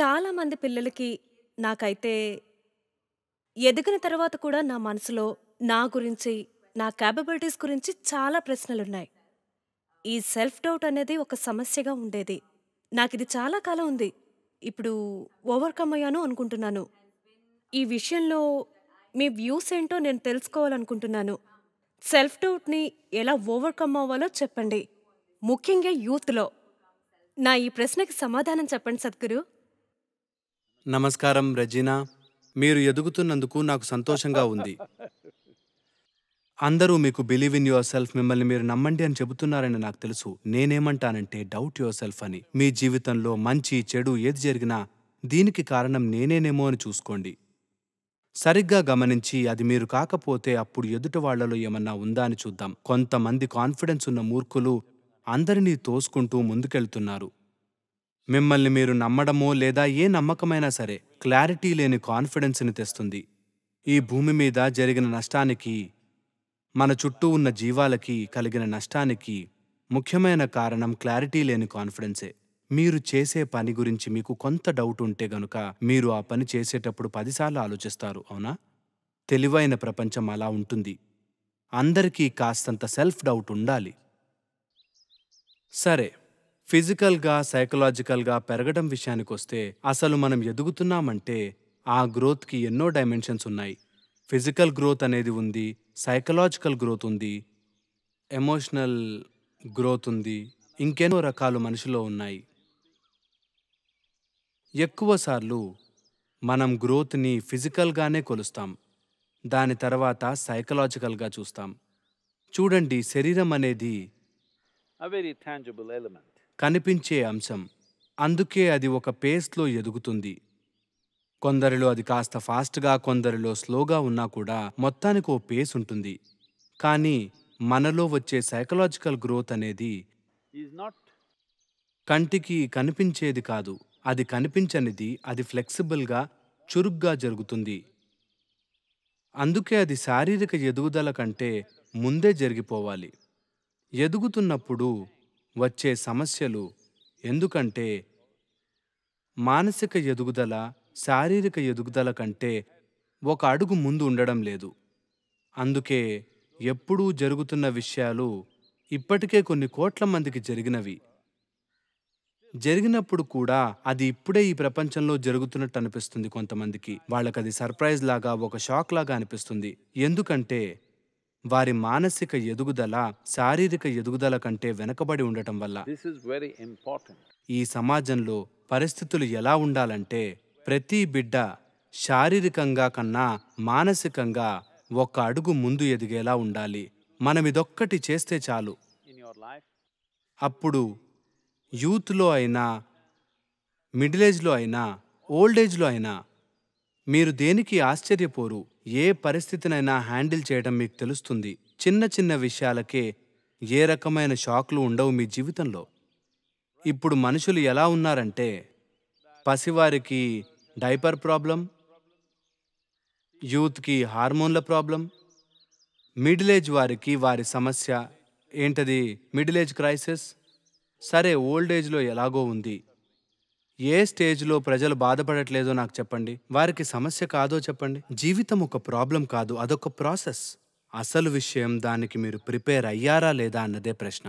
చాలామంది పిల్లలకి నాకైతే ఎదిగిన తర్వాత కూడా నా మనసులో నా గురించి నా క్యాపబిలిటీస్ గురించి చాలా ప్రశ్నలున్నాయి ఈ సెల్ఫ్ డౌట్ అనేది ఒక సమస్యగా ఉండేది నాకు ఇది చాలా కాలం ఉంది ఇప్పుడు ఓవర్కమ్ అయ్యాను అనుకుంటున్నాను ఈ విషయంలో మీ వ్యూస్ ఏంటో నేను తెలుసుకోవాలనుకుంటున్నాను సెల్ఫ్ డౌట్ని ఎలా ఓవర్కమ్ అవ్వాలో చెప్పండి ముఖ్యంగా యూత్లో నా ఈ ప్రశ్నకి సమాధానం చెప్పండి సద్గురు నమస్కారం రజీనా మీరు ఎదుగుతున్నందుకు నాకు సంతోషంగా ఉంది అందరూ మీకు బిలీవ్ ఇన్ యువర్ సెల్ఫ్ మిమ్మల్ని మీరు నమ్మండి అని చెబుతున్నారని నాకు తెలుసు నేనేమంటానంటే డౌట్ యువర్ సెల్ఫ్ అని మీ జీవితంలో మంచి చెడు ఏది జరిగినా దీనికి కారణం నేనేనేమో అని చూసుకోండి సరిగ్గా గమనించి అది మీరు కాకపోతే అప్పుడు ఎదుట వాళ్లలో ఏమన్నా ఉందా అని చూద్దాం కొంతమంది కాన్ఫిడెన్స్ ఉన్న మూర్ఖులు అందరినీ తోసుకుంటూ ముందుకెళ్తున్నారు మిమ్మల్ని మీరు నమ్మడమో లేదా ఏ నమ్మకమైనా సరే క్లారిటీ లేని కాన్ఫిడెన్స్ని తెస్తుంది ఈ భూమి మీద జరిగిన నష్టానికి మన చుట్టూ ఉన్న జీవాలకి కలిగిన నష్టానికి ముఖ్యమైన కారణం క్లారిటీ లేని కాన్ఫిడెన్సే మీరు చేసే పని గురించి మీకు కొంత డౌట్ ఉంటే గనుక మీరు ఆ పని చేసేటప్పుడు పదిసార్లు ఆలోచిస్తారు అవునా తెలివైన ప్రపంచం అలా ఉంటుంది అందరికీ కాస్తంత సెల్ఫ్ డౌట్ ఉండాలి సరే ఫిజికల్గా సైకలాజికల్గా పెరగడం విషయానికి వస్తే అసలు మనం ఎదుగుతున్నామంటే ఆ గ్రోత్కి ఎన్నో డైమెన్షన్స్ ఉన్నాయి ఫిజికల్ గ్రోత్ అనేది ఉంది సైకలాజికల్ గ్రోత్ ఉంది ఎమోషనల్ గ్రోత్ ఉంది ఇంకెన్నో రకాలు మనిషిలో ఉన్నాయి ఎక్కువసార్లు మనం గ్రోత్ని ఫిజికల్గానే కొలుస్తాం దాని తర్వాత సైకలాజికల్గా చూస్తాం చూడండి శరీరం అనేది a very tangible కనిపించే అంశం అందుకే అది ఒక పేస్లో ఎదుగుతుంది కొందరిలో అది కాస్త ఫాస్ట్గా కొందరిలో స్లోగా ఉన్నా కూడా మొత్తానికి ఓ పేస్ ఉంటుంది కానీ మనలో వచ్చే సైకలాజికల్ గ్రోత్ అనేది కంటికి కనిపించేది కాదు అది కనిపించనిది అది ఫ్లెక్సిబుల్గా చురుగ్గా జరుగుతుంది అందుకే అది శారీరక ఎదుగుదల కంటే ముందే జరిగిపోవాలి ఎదుగుతున్నప్పుడు వచ్చే సమస్యలు ఎందుకంటే మానసిక ఎదుగుదల శారీరక ఎదుగుదల కంటే ఒక అడుగు ముందు ఉండడం లేదు అందుకే ఎప్పుడూ జరుగుతున్న విషయాలు ఇప్పటికే కొన్ని కోట్ల మందికి జరిగినవి జరిగినప్పుడు కూడా అది ఇప్పుడే ఈ ప్రపంచంలో జరుగుతున్నట్టు అనిపిస్తుంది కొంతమందికి వాళ్ళకది సర్ప్రైజ్ లాగా ఒక షాక్ లాగా అనిపిస్తుంది ఎందుకంటే వారి మానసిక ఎదుగుదల శారీరక ఎదుగుదల కంటే వెనకబడి ఉండటం వల్ల ఈ సమాజంలో పరిస్థితులు ఎలా ఉండాలంటే ప్రతి బిడ్డ శారీరకంగా కన్నా మానసికంగా ఒక అడుగు ముందు ఎదిగేలా ఉండాలి మనం ఇదొక్కటి చేస్తే చాలు అప్పుడు యూత్లో అయినా మిడిలేజ్లో అయినా ఓల్డ్ ఏజ్లో అయినా మీరు దేనికి ఆశ్చర్యపోరు ఏ పరిస్థితినైనా హ్యాండిల్ చేయడం మీకు తెలుస్తుంది చిన్న చిన్న విషయాలకే ఏ రకమైన షాక్లు ఉండవు మీ జీవితంలో ఇప్పుడు మనుషులు ఎలా ఉన్నారంటే పసివారికి డైపర్ ప్రాబ్లం యూత్కి హార్మోన్ల ప్రాబ్లం మిడిల్ ఏజ్ వారికి వారి సమస్య ఏంటది మిడిల్ ఏజ్ క్రైసిస్ సరే ఓల్డ్ ఏజ్లో ఎలాగో ఉంది ఏ స్టేజ్లో ప్రజలు బాధపడట్లేదో నాకు చెప్పండి వారికి సమస్య కాదో చెప్పండి జీవితం ఒక ప్రాబ్లం కాదు అదొక ప్రాసెస్ అసలు విషయం దానికి మీరు ప్రిపేర్ అయ్యారా లేదా అన్నదే ప్రశ్న